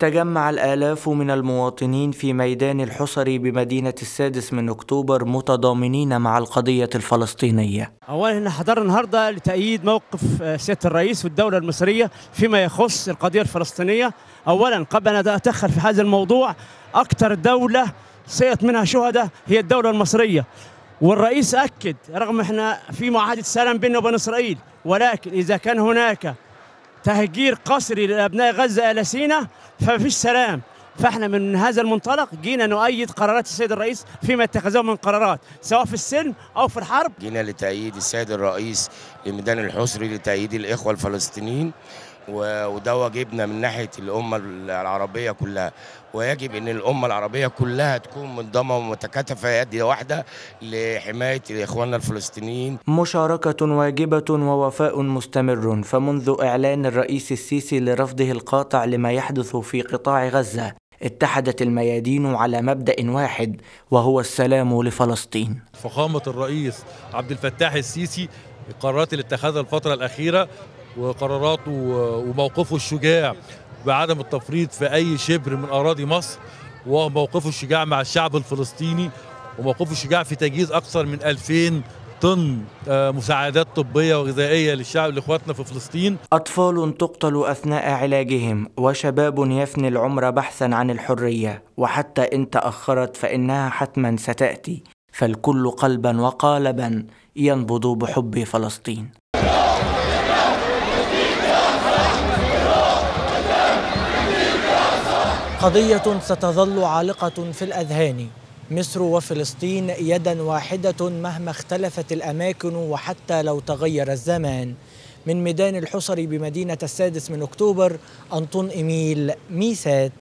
تجمع الآلاف من المواطنين في ميدان الحصري بمدينة السادس من أكتوبر متضامنين مع القضية الفلسطينية أولا احنا حضرنا النهاردة لتأييد موقف آه، سيادة الرئيس والدولة المصرية فيما يخص القضية الفلسطينية أولا قبل أن أتأخر في هذا الموضوع أكثر دولة سقط منها شهداء هي الدولة المصرية والرئيس أكد رغم احنا في معاهدة سلام بيننا وبين إسرائيل ولكن إذا كان هناك تهجير قسري لابناء غزه الى سينا فمفيش سلام فاحنا من هذا المنطلق جينا نؤيد قرارات السيد الرئيس فيما اتخذوه من قرارات سواء في السلم او في الحرب جينا لتأييد السيد الرئيس لميدان الحصري لتأييد الاخوه الفلسطينيين وده واجبنا من ناحيه الامه العربيه كلها ويجب ان الامه العربيه كلها تكون منضمه ومتكاتفه يد واحده لحمايه اخواننا الفلسطينيين. مشاركه واجبه ووفاء مستمر فمنذ اعلان الرئيس السيسي لرفضه القاطع لما يحدث في قطاع غزه اتحدت الميادين على مبدا واحد وهو السلام لفلسطين. فخامه الرئيس عبد الفتاح السيسي القرارات اللي اتخذها الفترة الأخيرة وقراراته وموقفه الشجاع بعدم التفريط في أي شبر من أراضي مصر وموقفه الشجاع مع الشعب الفلسطيني وموقفه الشجاع في تجهيز أكثر من 2000 طن آه، مساعدات طبية وغذائية للشعب لإخواتنا في فلسطين أطفال تقتل أثناء علاجهم وشباب يفني العمر بحثا عن الحرية وحتى إن تأخرت فإنها حتما ستأتي فالكل قلبا وقالبا ينبض بحب فلسطين قضية ستظل عالقة في الأذهان مصر وفلسطين يدا واحدة مهما اختلفت الأماكن وحتى لو تغير الزمان من ميدان الحصري بمدينة السادس من أكتوبر أنطون إميل ميسات